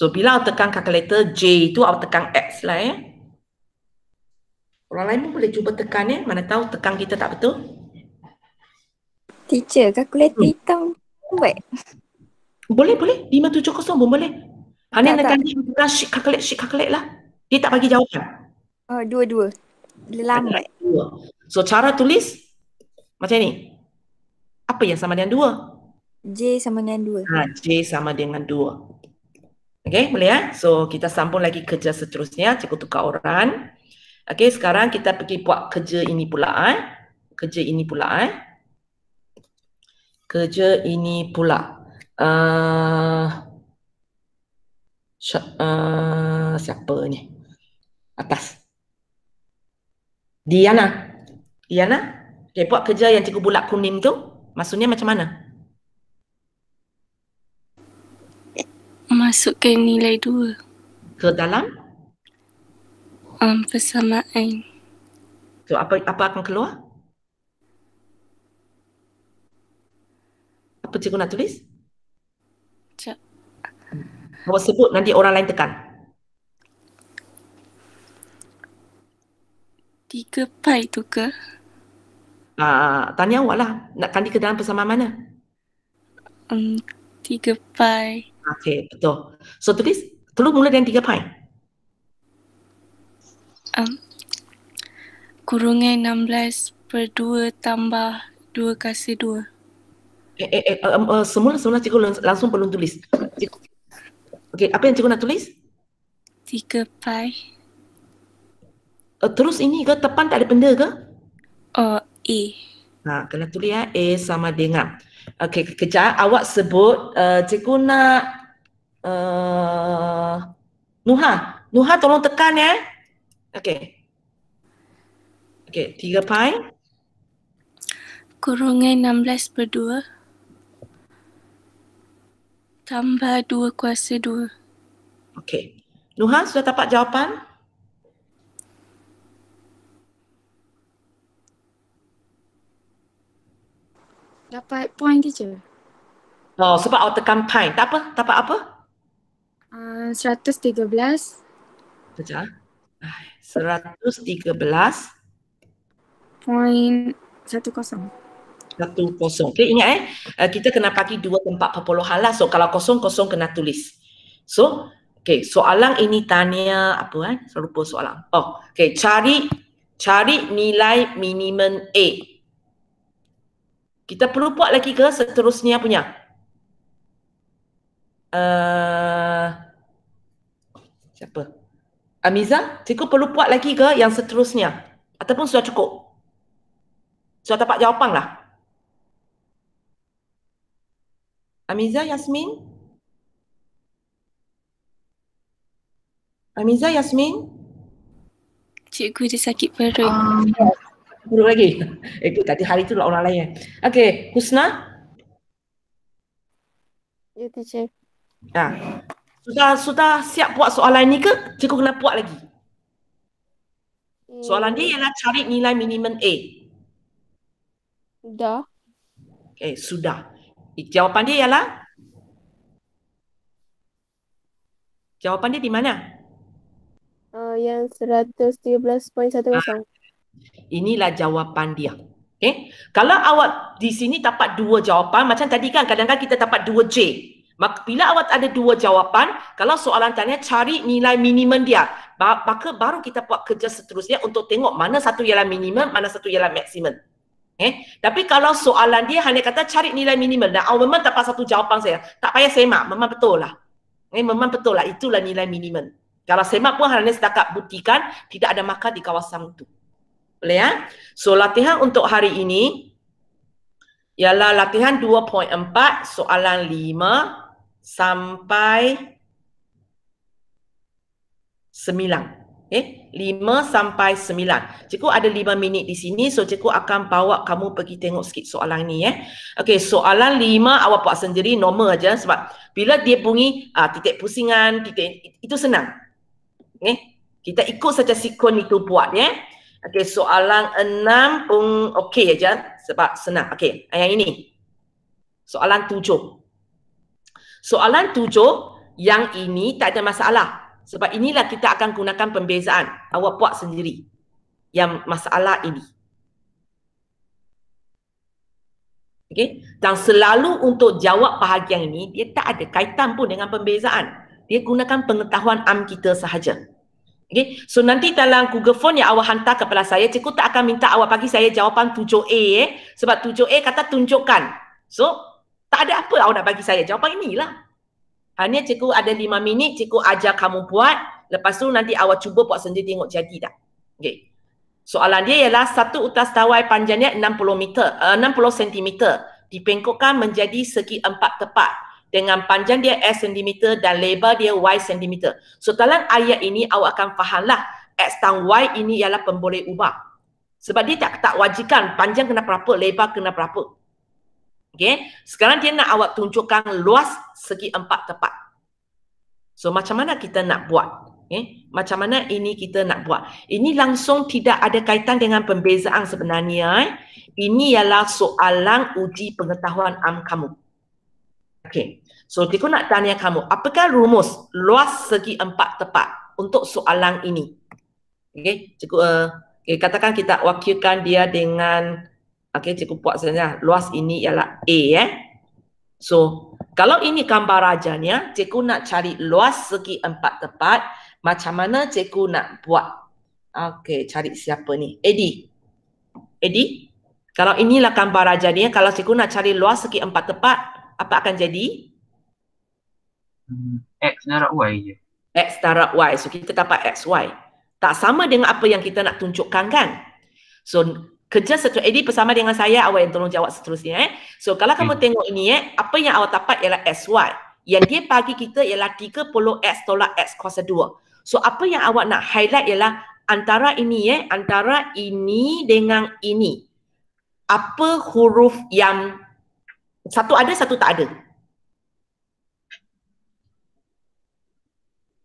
So bila awak tekan calculator J tu awak tekan X lah ya. Orang lain pun boleh cuba tekan ya. Mana tahu tekan kita tak betul.
Teacher, calculator hmm. hitam buat. Boleh,
boleh. 570 pun boleh. Hanya nak tekan sheet calculate, sheet calculate lah. Dia tak bagi jawapan.
Oh, dua-dua.
Lambat. So cara tulis macam ni. Apa yang sama dengan dua?
J sama dengan dua. Ha,
J sama dengan dua. Okay, boleh ya? So, kita sambung lagi kerja seterusnya. Cikgu tukar orang. Okay, sekarang kita pergi buat kerja ini pula. Eh. Kerja ini pula. Eh. Kerja ini pula. Uh, uh, siapa ni? Atas. Diana. Diana. Okay, buat kerja yang cikgu bulat kuning tu. Maksudnya macam mana?
memasukkan nilai dua. Ke dalam? Um, persamaan.
So, apa apa akan keluar? Apa cikgu nak tulis? Sekejap. Bawa sebut nanti orang lain tekan.
Tiga Pai tu ke?
uh, tanya awak lah. Nak kandi ke dalam persamaan mana?
Um, tiga Pai.
Okay betul. So tulis, telur mula dengan tiga pint.
Um, kurungan 16 per 2 tambah 2 kasih 2.
Eh, eh, eh, um, uh, semula semula cikgu langsung belum tulis. Okay, apa yang cikgu nak tulis? Tiga pai. Uh, terus ini ke? Tepan tak ada benda ke? Oh, uh, E. Nah, kena tulis ya. A sama dengan. Okey, kejap. Awak sebut uh, cikgu nak uh, Nuha. Nuha tolong tekan ya. Eh. Okey. Okey, tiga pai.
Kurungan 16 per 2. Tambah 2 kuasa 2.
Okey. Nuha sudah dapat jawapan?
Dapat point je.
Oh, sebab awak tekan point. Tak apa, dapat apa?
Uh, ah, 113.
Sekejap. Ah. belas.
Point satu kosong.
Satu kosong. Okay, ingat eh. Uh, kita kena pakai dua tempat perpuluhan lah. So, kalau kosong, kosong kena tulis. So, okay. Soalan ini tanya apa eh? Saya lupa soalan. Oh, okay. Cari cari nilai minimum A kita perlu buat lagi ke seterusnya punya? Uh, siapa? Amiza, cikgu perlu buat lagi ke yang seterusnya? Ataupun sudah cukup? Sudah dapat jawapan lah. Amiza, Yasmin? Amiza, Yasmin? Cikgu dia sakit
perut. Um,
buruk lagi. Itu <laughs> eh, tadi hari itu lah orang lain.
Okey, Husna. Ya, teacher.
Ha. Sudah sudah siap buat soalan ni ke? Cikgu kena buat lagi.
Hmm. Soalan dia
ialah cari nilai minimum A. Sudah. Okey, eh, sudah. Jawapan dia ialah? Jawapan dia di mana?
Uh, yang 113.10. Ha,
Inilah jawapan dia. Okay? Kalau awak di sini dapat dua jawapan, macam tadi kan kadang-kadang kita dapat dua J. Maka bila awak ada dua jawapan, kalau soalan tanya cari nilai minimum dia. Maka baru kita buat kerja seterusnya untuk tengok mana satu ialah minimum, mana satu ialah maksimum. Okay? Tapi kalau soalan dia hanya kata cari nilai minimum dan awak memang dapat satu jawapan saya, tak payah semak, memang betul lah. Okay? Memang betul lah, itulah nilai minimum. Kalau semak pun hanya setakat buktikan tidak ada makar di kawasan itu. Boleh ya? So latihan untuk hari ini ialah latihan 2.4 soalan 5 sampai 9. Okay? 5 sampai 9. Cikgu ada 5 minit di sini so cikgu akan bawa kamu pergi tengok sikit soalan ni eh. Okay, soalan 5 awak buat sendiri normal aja sebab bila dia bunyi uh, titik pusingan, titik itu senang. Okey. Eh, kita ikut saja sikon itu buat Eh? Okey, soalan enam pun okey aja ya, sebab senang. Okey, ayat ini. Soalan tujuh. Soalan tujuh, yang ini tak ada masalah. Sebab inilah kita akan gunakan pembezaan. Awak buat sendiri yang masalah ini. Okey, dan selalu untuk jawab bahagian ini, dia tak ada kaitan pun dengan pembezaan. Dia gunakan pengetahuan am kita sahaja. Okay. So nanti dalam Google Phone yang awak hantar kepada saya, cikgu tak akan minta awak bagi saya jawapan 7A eh. Sebab 7A kata tunjukkan. So tak ada apa awak nak bagi saya. Jawapan inilah. Hanya cikgu ada 5 minit, cikgu ajar kamu buat. Lepas tu nanti awak cuba buat sendiri tengok jadi tak. Okay. Soalan dia ialah satu utas tawai panjangnya 60 meter, uh, 60 cm dipengkokkan menjadi segi empat tepat dengan panjang dia S cm dan lebar dia Y cm. So dalam ayat ini awak akan fahamlah X tang Y ini ialah pemboleh ubah. Sebab dia tak tak wajikan panjang kena berapa, lebar kena berapa. Okay. Sekarang dia nak awak tunjukkan luas segi empat tepat. So macam mana kita nak buat? Okay. Macam mana ini kita nak buat? Ini langsung tidak ada kaitan dengan pembezaan sebenarnya. Eh? Ini ialah soalan uji pengetahuan am kamu. Okay. So, aku nak tanya kamu, apakah rumus luas segi empat tepat untuk soalan ini? Okay. Cikgu, uh, okay. katakan kita wakilkan dia dengan Okay, cikgu buat sebenarnya luas ini ialah A eh. So, kalau ini gambar rajanya, cikgu nak cari luas segi empat tepat, macam mana cikgu nak buat? Okay, cari siapa ni? Eddie. Eddie, kalau inilah gambar rajanya, kalau cikgu nak cari luas segi empat tepat, apa akan jadi?
Hmm, X darab Y je.
X darab Y. So kita dapat X, Y. Tak sama dengan apa yang kita nak tunjukkan kan? So kerja seterusnya. Eddie bersama dengan saya awak yang tolong jawab seterusnya eh. So kalau kamu hmm. tengok ini eh, apa yang awak dapat ialah X, Y. Yang dia bagi kita ialah 30X tolak X kuasa 2. So apa yang awak nak highlight ialah antara ini eh, antara ini dengan ini. Apa huruf yang satu ada, satu tak ada.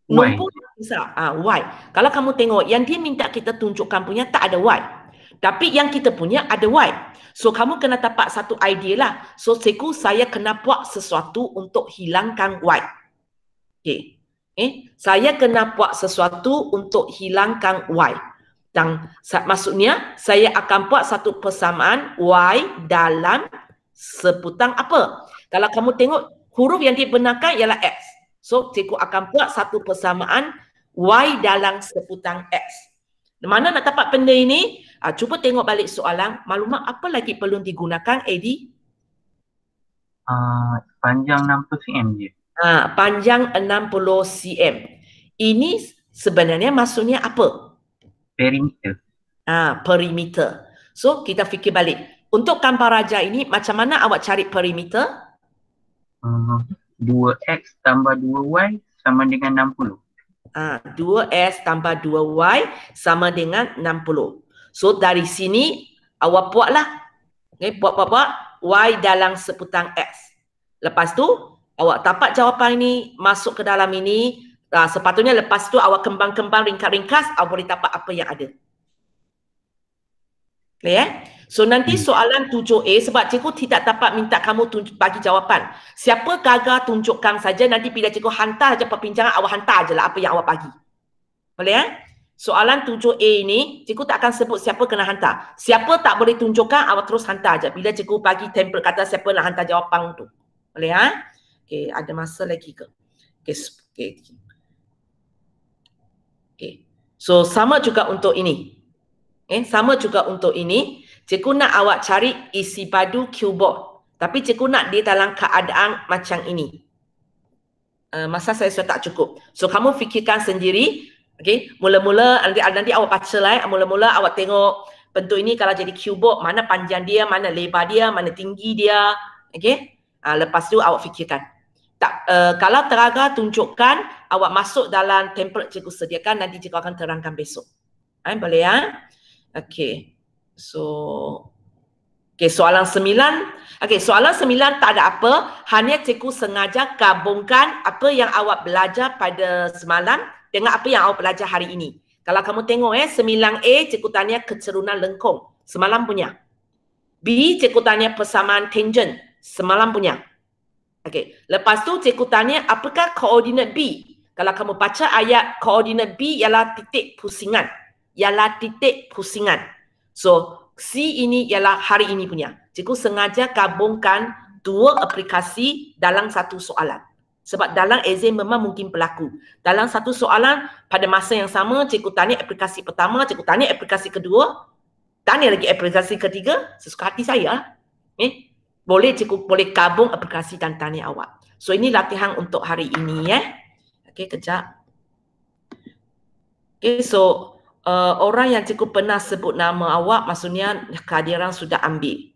Numpuk besar. Ah, why? Kalau kamu tengok yang dia minta kita tunjukkan punya tak ada why. Tapi yang kita punya ada why. So kamu kena tapak satu idea lah. So seku saya kena buat sesuatu untuk hilangkan why. Okay. Eh, saya kena buat sesuatu untuk hilangkan why. Dan maksudnya saya akan buat satu persamaan why dalam seputang apa. Kalau kamu tengok huruf yang dibenarkan ialah X. So cikgu akan buat satu persamaan Y dalam seputang X. Mana nak dapat benda ini? Ha, cuba tengok balik soalan. Maklumat apa lagi perlu digunakan, Adi?
Uh, ah, panjang 60 cm je.
Ha, panjang 60 cm. Ini sebenarnya maksudnya apa?
Perimeter.
Ah, ha, perimeter. So kita fikir balik. Untuk kampar raja ini, macam mana awak cari perimeter?
Uh, ah, 2x tambah 2y sama
dengan 60. uh, 2s tambah 2y sama dengan 60. So dari sini awak buatlah. Okay, buat buat buat y dalam seputang x. Lepas tu awak dapat jawapan ini masuk ke dalam ini. Uh, sepatutnya lepas tu awak kembang-kembang ringkas-ringkas awak boleh dapat apa yang ada. Okay, eh? So nanti hmm. soalan 7A sebab cikgu tidak dapat minta kamu tunjuk, bagi jawapan. Siapa gagal tunjukkan saja nanti bila cikgu hantar saja perbincangan awak hantar saja lah apa yang awak bagi. Boleh Eh? Soalan 7A ini cikgu tak akan sebut siapa kena hantar. Siapa tak boleh tunjukkan awak terus hantar saja bila cikgu bagi tempel kata siapa nak hantar jawapan tu. Boleh Eh? Okay, ada masa lagi ke? Okay, okay. okay. So sama juga untuk ini. Eh, sama juga untuk ini. Cikgu nak awak cari isi padu keyboard. Tapi cikgu nak di dalam keadaan macam ini. Uh, masa saya sudah tak cukup. So kamu fikirkan sendiri. Okay. Mula-mula nanti, nanti awak baca lah. Eh. Mula-mula awak tengok bentuk ini kalau jadi keyboard. Mana panjang dia, mana lebar dia, mana tinggi dia. Okay. Uh, ah, lepas tu awak fikirkan. Tak, uh, kalau teraga tunjukkan awak masuk dalam template cikgu sediakan nanti cikgu akan terangkan besok. Eh, boleh ya? Eh? Okay. So, okay, soalan sembilan. Okay, soalan sembilan tak ada apa. Hanya cikgu sengaja gabungkan apa yang awak belajar pada semalam dengan apa yang awak belajar hari ini. Kalau kamu tengok eh, sembilan A, cikgu tanya kecerunan lengkung. Semalam punya. B, cikgu tanya persamaan tangent. Semalam punya. Okay. Lepas tu cikgu tanya apakah koordinat B? Kalau kamu baca ayat koordinat B ialah titik pusingan. Ialah titik pusingan. So C ini ialah hari ini punya. Cikgu sengaja gabungkan dua aplikasi dalam satu soalan. Sebab dalam exam memang mungkin berlaku. Dalam satu soalan pada masa yang sama cikgu tanya aplikasi pertama, cikgu tanya aplikasi kedua, tanya lagi aplikasi ketiga sesuka hati saya. Eh, boleh cikgu boleh gabung aplikasi dan tanya awak. So ini latihan untuk hari ini ya. Eh. Okey, kejap. Okey, so Eh, orang yang cukup pernah sebut nama awak maksudnya kehadiran sudah ambil